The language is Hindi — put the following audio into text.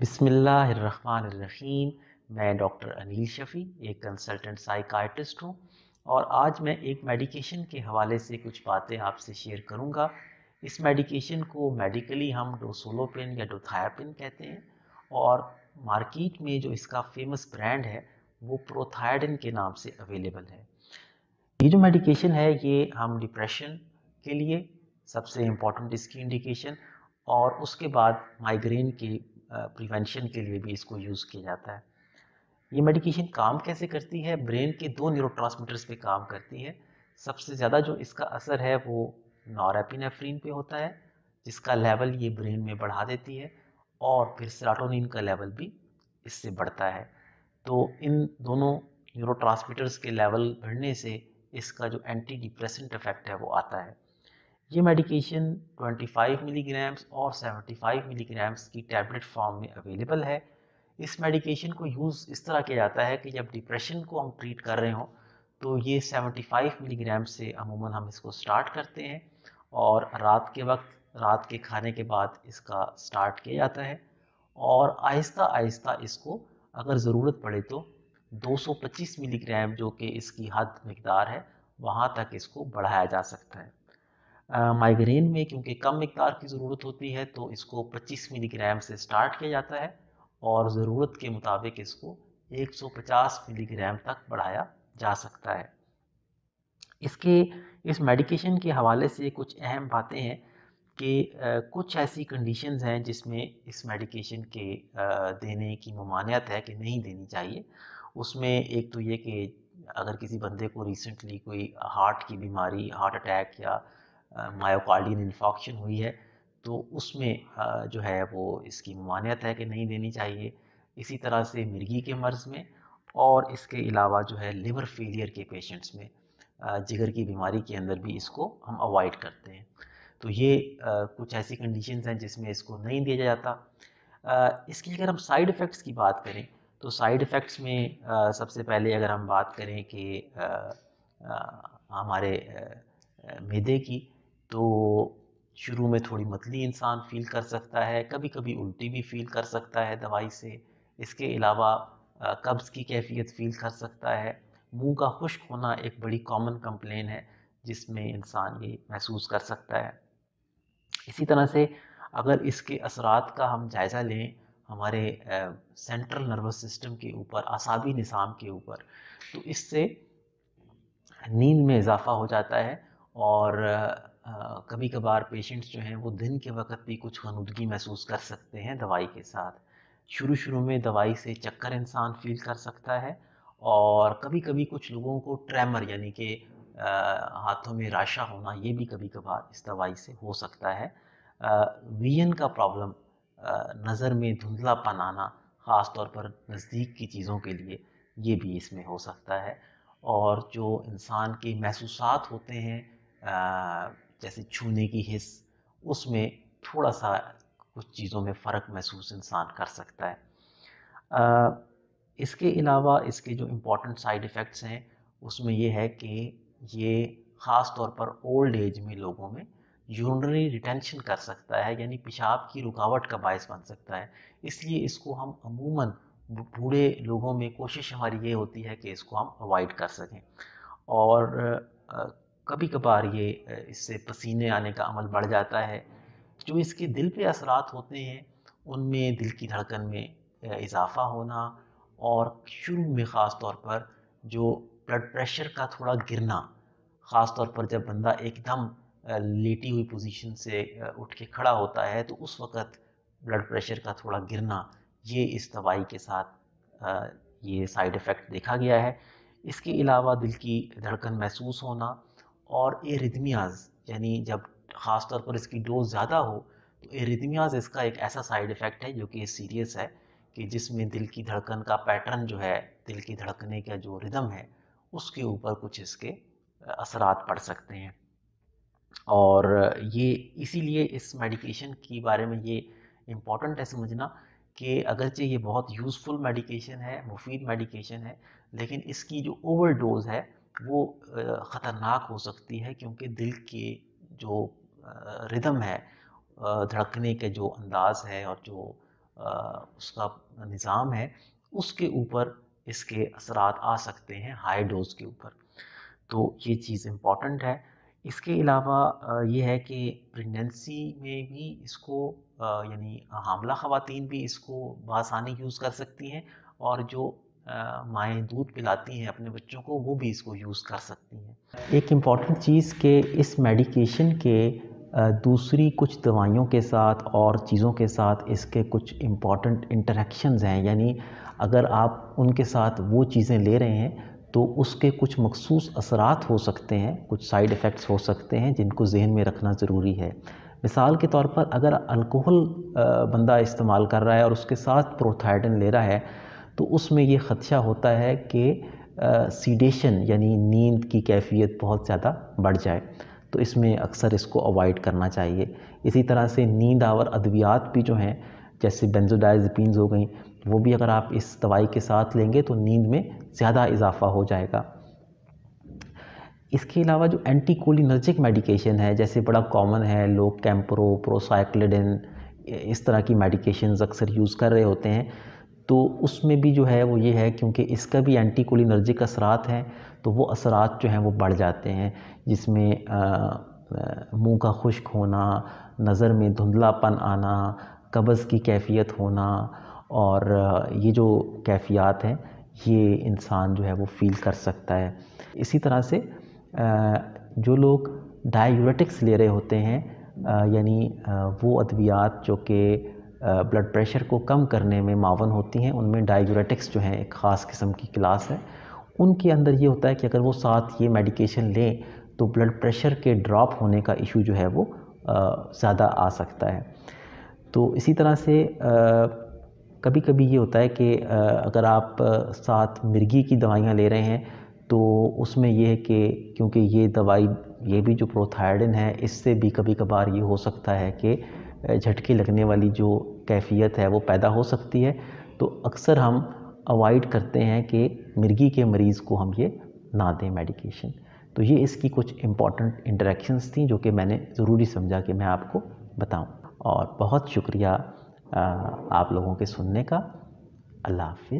बिसमीम मैं डॉक्टर अनिल शफ़ी एक कंसल्टेंट साइकाट्रिस्ट हूँ और आज मैं एक मेडिकेशन के हवाले से कुछ बातें आपसे शेयर करूँगा इस मेडिकेशन को मेडिकली हम डोसोलोपिन या डोथायापिन कहते हैं और मार्केट में जो इसका फेमस ब्रांड है वो प्रोथायडिन के नाम से अवेलेबल है ये जो मेडिकेशन है ये हम डिप्रेशन के लिए सबसे इम्पॉर्टेंट इसकी इंडिकेशन और उसके बाद माइग्रेन के प्रिवेंशन के लिए भी इसको यूज़ किया जाता है ये मेडिकेशन काम कैसे करती है ब्रेन के दो न्यूरोट्रांसमीटर्स पे काम करती है सबसे ज़्यादा जो इसका असर है वो नॉरेपिनेफ्रिन पे होता है जिसका लेवल ये ब्रेन में बढ़ा देती है और फिर सेराटोनिन का लेवल भी इससे बढ़ता है तो इन दोनों न्यूरोट्रांसमीटर्स के लेवल बढ़ने से इसका जो एंटी डिप्रेसेंट इफेक्ट है वो आता है ये मेडिकेशन 25 मिलीग्राम्स और 75 मिलीग्राम्स की टैबलेट फॉर्म में अवेलेबल है इस मेडिकेशन को यूज़ इस तरह किया जाता है कि जब डिप्रेशन को हम ट्रीट कर रहे हों तो ये 75 मिलीग्राम से अमूमन हम इसको स्टार्ट करते हैं और रात के वक्त रात के खाने के बाद इसका स्टार्ट किया जाता है और आहिस्ता आहिस्ता इसको अगर ज़रूरत पड़े तो 225 मिलीग्राम जो कि इसकी हद मकदार है वहाँ तक इसको बढ़ाया जा सकता है माइग्रेन में क्योंकि कम मकदार की ज़रूरत होती है तो इसको 25 मिलीग्राम से स्टार्ट किया जाता है और ज़रूरत के मुताबिक इसको 150 मिलीग्राम तक बढ़ाया जा सकता है इसके इस मेडिकेशन के हवाले से कुछ अहम बातें हैं कि कुछ ऐसी कंडीशंस हैं जिसमें इस मेडिकेशन के देने की ममानियत है कि नहीं देनी चाहिए उसमें एक तो ये कि अगर किसी बंदे को रिसेंटली कोई हार्ट की बीमारी हार्ट अटैक या मायोकार्डियन इन्फॉक्शन हुई है तो उसमें जो है वो इसकी ममानियत है कि नहीं देनी चाहिए इसी तरह से मिर्गी के मर्ज़ में और इसके अलावा जो है लिवर फेलियर के पेशेंट्स में जिगर की बीमारी के अंदर भी इसको हम अवॉइड करते हैं तो ये कुछ ऐसी कंडीशंस हैं जिसमें इसको नहीं दिया जाता इसकी अगर हम साइड इफ़ेक्ट्स की बात करें तो साइड इफ़ेक्ट्स में सबसे पहले अगर हम बात करें कि हमारे मैदे की तो शुरू में थोड़ी मतली इंसान फील कर सकता है कभी कभी उल्टी भी फील कर सकता है दवाई से इसके अलावा कब्ज़ की कैफियत फील कर सकता है मुंह का खुश्क होना एक बड़ी कॉमन कंप्लेन है जिसमें इंसान ये महसूस कर सकता है इसी तरह से अगर इसके असरात का हम जायज़ा लें हमारे सेंट्रल नर्वस सिस्टम के ऊपर आसाबी निज़ाम के ऊपर तो इससे नींद में इजाफ़ा हो जाता है और कभी कभार पेशेंट्स जो हैं वो दिन के वक्त भी कुछ खनूदगी महसूस कर सकते हैं दवाई के साथ शुरू शुरू में दवाई से चक्कर इंसान फील कर सकता है और कभी कभी कुछ लोगों को ट्रैमर यानी कि हाथों में राशा होना ये भी कभी कभार इस दवाई से हो सकता है वीएन का प्रॉब्लम नज़र में धुंधला पनाना ख़ास तौर पर नज़दीक की चीज़ों के लिए ये भी इसमें हो सकता है और जो इंसान के महसूसात होते हैं जैसे छूने की हिस उसमें थोड़ा सा कुछ चीज़ों में फ़र्क महसूस इंसान कर सकता है इसके अलावा इसके जो इम्पोर्टेंट साइड इफ़ेक्ट्स हैं उसमें ये है कि ये ख़ास तौर पर ओल्ड एज में लोगों में यूनरी रिटेंशन कर सकता है यानी पेशाब की रुकावट का बायस बन सकता है इसलिए इसको हम अमूमन बूढ़े लोगों में कोशिश हमारी ये होती है कि इसको हम अवॉइड कर सकें और कभी कभार ये इससे पसीने आने का अमल बढ़ जाता है जो इसके दिल पे असरात होते हैं उनमें दिल की धड़कन में इजाफा होना और शुरू में ख़ास तौर पर जो ब्लड प्रेशर का थोड़ा गिरना ख़ास तौर पर जब बंदा एकदम लेटी हुई पोजीशन से उठ के खड़ा होता है तो उस वक़्त ब्लड प्रेशर का थोड़ा गिरना ये इस दवाई के साथ ये साइड इफ़ेक्ट देखा गया है इसके अलावा दिल की धड़कन महसूस होना और ए यानी जब ख़ास तौर पर इसकी डोज ज़्यादा हो तो ए रिदमियाज इसका एक ऐसा साइड इफ़ेक्ट है जो कि सीरियस है कि जिसमें दिल की धड़कन का पैटर्न जो है दिल की धड़कने का जो रिदम है उसके ऊपर कुछ इसके असरात पड़ सकते हैं और ये इसीलिए इस मेडिकेशन के बारे में ये इम्पॉर्टेंट है समझना कि अगरचे ये बहुत यूज़फुल मेडिकेशन है मुफीद मेडिकेशन है लेकिन इसकी जो ओवर डोज है वो ख़तरनाक हो सकती है क्योंकि दिल के जो रिदम है धड़कने के जो अंदाज़ है और जो उसका निज़ाम है उसके ऊपर इसके असरात आ सकते हैं हाई डोज़ के ऊपर तो ये चीज़ इम्पॉर्टेंट है इसके अलावा ये है कि प्रेगनेंसी में भी इसको यानी हामला ख़वातीन भी इसको बासानी यूज़ कर सकती हैं और जो माएँ दूध पिलाती हैं अपने बच्चों को वो भी इसको यूज़ कर सकती हैं एक इम्पॉर्टेंट चीज़ के इस मेडिकेशन के दूसरी कुछ दवाइयों के साथ और चीज़ों के साथ इसके कुछ इम्पॉर्टेंट इंटरेक्शंस हैं यानी अगर आप उनके साथ वो चीज़ें ले रहे हैं तो उसके कुछ मखसूस असरात हो सकते हैं कुछ साइड इफ़ेक्ट्स हो सकते हैं जिनको जहन में रखना ज़रूरी है मिसाल के तौर पर अगर अल्कोहल बंदा इस्तेमाल कर रहा है और उसके साथ प्रोथाइडन ले रहा है तो उसमें ये ख़दशा होता है कि सीडेशन यानी नींद की कैफियत बहुत ज़्यादा बढ़ जाए तो इसमें अक्सर इसको अवॉइड करना चाहिए इसी तरह से नींद आवर अद्वियात भी जो हैं जैसे बेंजोडाइजपिन हो गई वो भी अगर आप इस दवाई के साथ लेंगे तो नींद में ज़्यादा इजाफा हो जाएगा इसके अलावा जो एंटी कोलिनर्जिक मेडिकेशन है जैसे बड़ा कॉमन है लोग कैम्प्रो प्रोसाइक्लिडिन इस तरह की मेडिकेशन अक्सर यूज़ कर रहे होते हैं तो उसमें भी जो है वो ये है क्योंकि इसका भी एंटी कोलिनर्जिक असरात हैं तो वो असरात जो हैं वो बढ़ जाते हैं जिसमें मुंह का खुश्क होना नज़र में धुंधलापन आना कब्ज़ की कैफियत होना और ये जो कैफियात हैं ये इंसान जो है वो फील कर सकता है इसी तरह से जो लोग डायूरेटिक्स ले रहे होते हैं यानी वो अद्वियात जो कि ब्लड प्रेशर को कम करने में मावन होती हैं उनमें डायजोरेटिक्स जो हैं एक ख़ास किस्म की क्लास है उनके अंदर ये होता है कि अगर वो साथ ये मेडिकेशन लें तो ब्लड प्रेशर के ड्रॉप होने का इशू जो है वो ज़्यादा आ सकता है तो इसी तरह से कभी कभी ये होता है कि अगर आप साथ मिर्गी की दवाइयाँ ले रहे हैं तो उसमें यह है कि क्योंकि ये दवाई ये भी जो प्रोथायडिन है इससे भी कभी कभार ये हो सकता है कि झटके लगने वाली जो कैफियत है वो पैदा हो सकती है तो अक्सर हम अवॉइड करते हैं कि मिर्गी के मरीज़ को हम ये ना दें मेडिकेशन तो ये इसकी कुछ इम्पॉर्टेंट इंटरेक्शंस थी जो कि मैंने ज़रूरी समझा कि मैं आपको बताऊं और बहुत शुक्रिया आप लोगों के सुनने का अल्लाह हाफ़